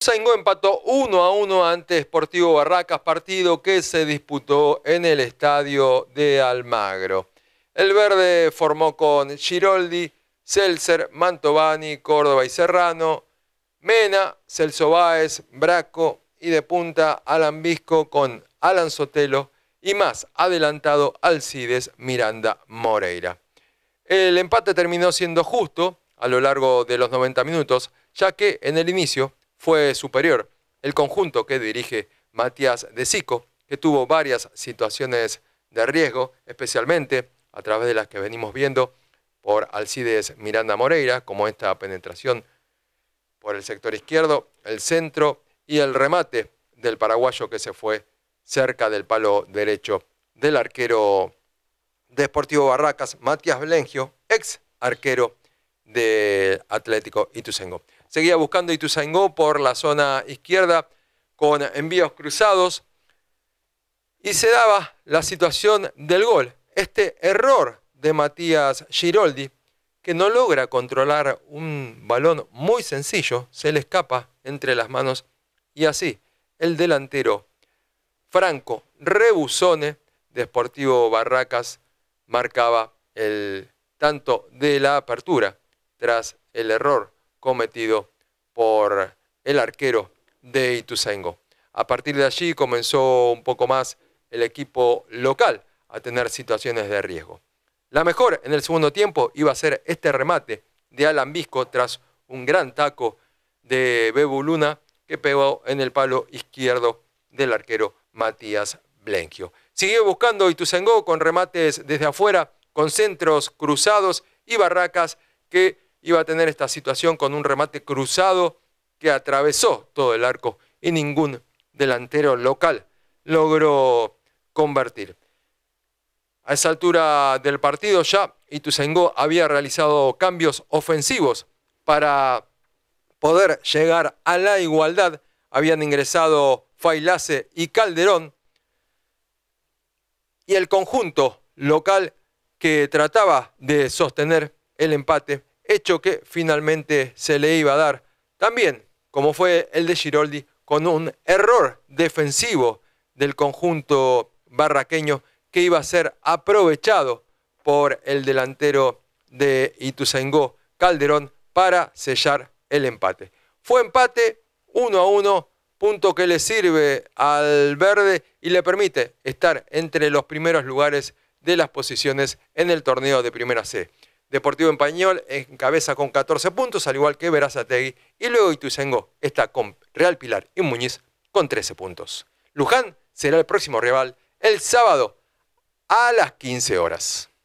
saingo empató 1 a 1 ante Sportivo Barracas, partido que se disputó en el estadio de Almagro. El verde formó con Giroldi, Celser, Mantovani, Córdoba y Serrano, Mena, Celso Báez, Braco y de punta Alambisco con Alan Sotelo y más adelantado Alcides Miranda Moreira. El empate terminó siendo justo a lo largo de los 90 minutos, ya que en el inicio fue superior el conjunto que dirige Matías De Sico, que tuvo varias situaciones de riesgo, especialmente a través de las que venimos viendo por Alcides Miranda Moreira, como esta penetración por el sector izquierdo, el centro y el remate del paraguayo que se fue cerca del palo derecho del arquero Deportivo Barracas, Matías Blengio, ex arquero de Atlético Ituzaingó. Seguía buscando Ituzaingó por la zona izquierda con envíos cruzados y se daba la situación del gol. Este error de Matías Giroldi, que no logra controlar un balón muy sencillo, se le escapa entre las manos y así el delantero Franco Rebusone, Deportivo Barracas, marcaba el tanto de la apertura tras el error cometido por el arquero de Itusengo. A partir de allí comenzó un poco más el equipo local a tener situaciones de riesgo. La mejor en el segundo tiempo iba a ser este remate de Alambisco tras un gran taco de Bebuluna que pegó en el palo izquierdo del arquero Matías Blenquio. Sigue buscando Itusengó con remates desde afuera, con centros cruzados y Barracas que iba a tener esta situación con un remate cruzado que atravesó todo el arco y ningún delantero local logró convertir. A esa altura del partido ya Ituzaingó había realizado cambios ofensivos para poder llegar a la igualdad. Habían ingresado Failase y Calderón y el conjunto local que trataba de sostener el empate, hecho que finalmente se le iba a dar. También, como fue el de Giroldi, con un error defensivo del conjunto barraqueño que iba a ser aprovechado por el delantero de Ituzaingó, Calderón, para sellar el empate. Fue empate 1 a 1 punto que le sirve al verde y le permite estar entre los primeros lugares de las posiciones en el torneo de Primera C. Deportivo Empañol encabeza con 14 puntos, al igual que Verazategui, y luego Ituzengo está con Real Pilar y Muñiz con 13 puntos. Luján será el próximo rival el sábado a las 15 horas.